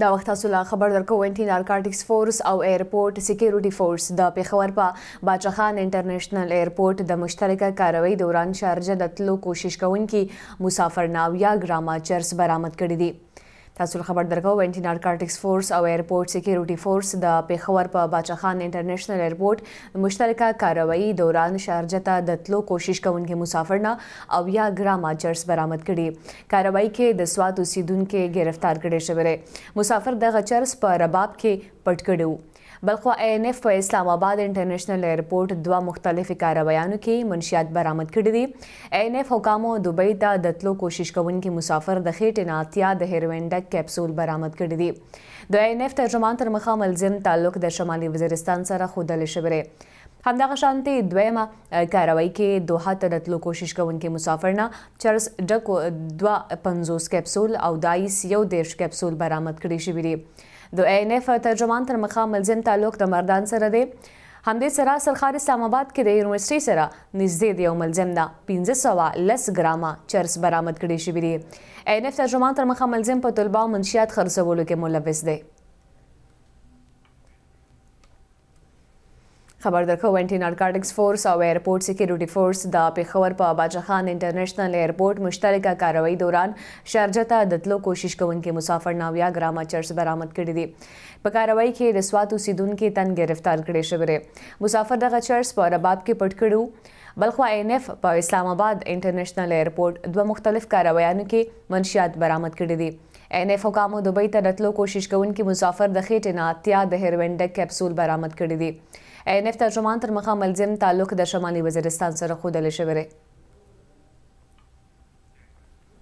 دا وخت تاسو لا خبر درکو انټي نارکاټکس فورس او ایرپورټ سکیورټي فورس د پیښور په باچخان انټرنیشنل ایرپورټ د مشترکه کاروایی دوران شارجه د تلو کوشش کوونکي مسافر ناو یا ګراما چرس برامد کړی دی تاسو خبر درکو انټي نارکوټکس فورس او ایرپورټ سکیورټي فورس د پیښور په باچاخان انټرنیشنل ایرپورټ مشترکه کاروایی دوران شارجه ته د تلو کوشش کوونکي مسافر نه او یا ګرام اچرس برامد کړي کاروایی کې د سوات اوسیدونکو گرفتار کړي شوی مسافر د غچرس په رباب کې پټ کړي بلخوا اے ان اف په اسلام آباد انټرنیشنل ایرپورټ دوه مختلفې کاروایانو کې منشیات برامد کړي دي اے ان اف حکامو دوبۍ ته د تلو کوشش کوونکي مسافر د خېټې نه اتیا د هیروین ډک کیپسول برامد کړي دي د اے ان اف ترجمان تر مخه ملزم تعلق د شمالي وزیرستان سره خودل شوی همدغه شانتي دویمه کاروایی کې دوه ته راتلو کوشش کوونکي مسافر نه چرس ډکو 250 کپسول او دایس یو دیش کپسول برامد کړي شوی دی د این اف ترجمان تر مخه ملزم تعلق د مردان سره دی همدې سره سرخار اسلام آباد کې د یونیورسيټي سره نږدې دی او ملزم نه 1500 لس ګرامه چرس برامد کړي شوی دی این اف ترجمان تر مخه ملزم په طلبه او منشيات خرڅولو کې ملوث دی خبر درکو انټي نارکاټکس فورس او ایرپورټ سکیورټي فورس د پیښور په باجا خان انټرنیشنل ایرپورټ مشترکه کاروایی دوران شارجه ته د تلو کوشش کوونکې مسافر ناویا ګراما چرچ برامد کړي دي په کاروایی کې د سوات اوسیدونکو تن گرفتار کړي شوی مسافر دغه چرچ په رباب کې پټ کړو بلخوا اېن اف په اسلام آباد انټرنیشنل ایرپورټ دوه مختلف کاروایانو کې منشيات برامد کړي دي ان اف او کامو دوبۍ ته راتلو کوشش کوونکي مسافر د خېټې نه اتیا د هیروین ډک کپسول برامد کړی دی ان اف ترجمان تر مخه ملزم تعلق د شمالي وزیرستان سره خوده لشي